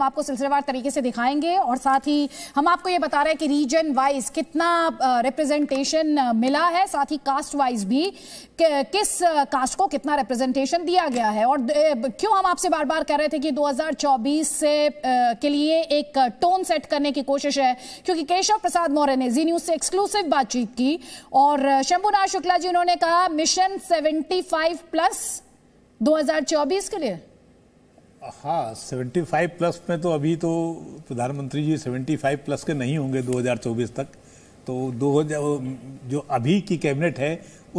हम आपको सिलसिलेवार तरीके से दिखाएंगे और साथ ही हम आपको ये बता रहे हैं कि रीजन वाइज कितना रिप्रेजेंटेशन मिला है साथ ही कास्ट वाइज भी किस कास्ट को कितना रिप्रेजेंटेशन दिया गया है और क्यों हम आपसे बार बार कह रहे थे कि 2024 से के लिए एक टोन सेट करने की कोशिश है क्योंकि केशव प्रसाद मौर्य ने जी न्यूज से एक्सक्लूसिव बातचीत की और शंभुनाथ शुक्ला जी उन्होंने कहा मिशन सेवेंटी प्लस दो के लिए हाँ सेवेंटी फ़ाइव प्लस में तो अभी तो प्रधानमंत्री जी सेवेंटी फाइव प्लस के नहीं होंगे 2024 तक तो हजार जो अभी की कैबिनेट है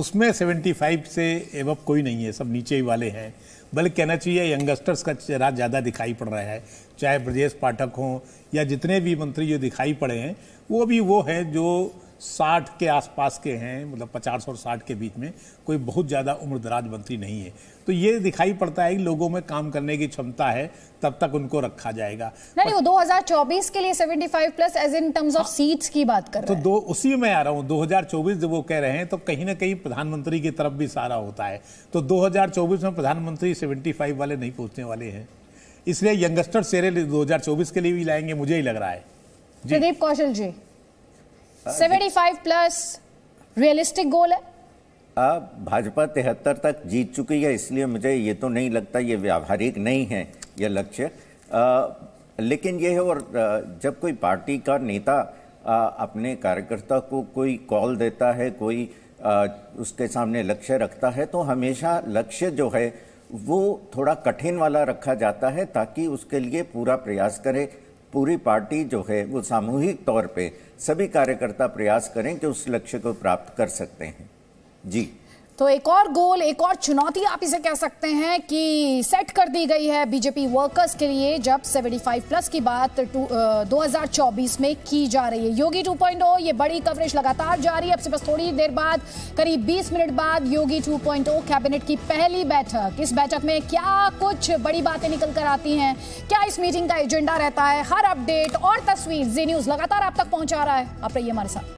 उसमें 75 से एवब कोई नहीं है सब नीचे ही वाले हैं बल्कि कहना चाहिए यंगस्टर्स का चेहरा ज़्यादा दिखाई पड़ रहा है चाहे ब्रजेश पाठक हों या जितने भी मंत्री जो दिखाई पड़े हैं वो भी वो हैं जो साठ के आसपास के हैं मतलब पचास और साठ के बीच में कोई बहुत ज़्यादा उम्र दराज मंत्री नहीं है तो ये दिखाई पड़ता है कि लोगों में काम करने की क्षमता है तब तक उनको रखा जाएगा नहीं वो 2024 के लिए 75 plus age in terms of हाँ। सीट्स की बात कर तो रहे तो दो उसी में आ रहा हूँ 2024 जब वो कह रहे हैं तो कहीं ना कहीं प्रधानमंत्री की तरफ भी सारा होता है तो दो में प्रधानमंत्री सेवेंटी वाले नहीं पहुंचने वाले हैं इसलिए यंगस्टर शेरे दो के लिए भी लाएंगे मुझे ही लग रहा है Pradeep Kaushal ji seventy five plus realistic goal है भाजपा तिहत्तर तक जीत चुकी है इसलिए मुझे ये तो नहीं लगता ये व्यावहारिक नहीं है यह लक्ष्य लेकिन ये है और जब कोई पार्टी का नेता अपने कार्यकर्ता को कोई कॉल देता है कोई उसके सामने लक्ष्य रखता है तो हमेशा लक्ष्य जो है वो थोड़ा कठिन वाला रखा जाता है ताकि उसके लिए पूरा प्रयास करे पूरी पार्टी जो है वो सामूहिक तौर पे सभी कार्यकर्ता प्रयास करें कि उस लक्ष्य को प्राप्त कर सकते हैं जी तो एक और गोल एक और चुनौती आप इसे कह सकते हैं कि सेट कर दी गई है बीजेपी वर्कर्स के लिए जब 75 प्लस की बात दो हजार चौबीस में की जा रही है योगी 2.0 ये बड़ी कवरेज लगातार जारी है अब से बस थोड़ी देर बाद करीब 20 मिनट बाद योगी 2.0 कैबिनेट की पहली बैठक इस बैठक में क्या कुछ बड़ी बातें निकल कर आती हैं क्या इस मीटिंग का एजेंडा रहता है हर अपडेट और तस्वीर जी न्यूज लगातार आप तक पहुंचा रहा है आप रहिए हमारे साथ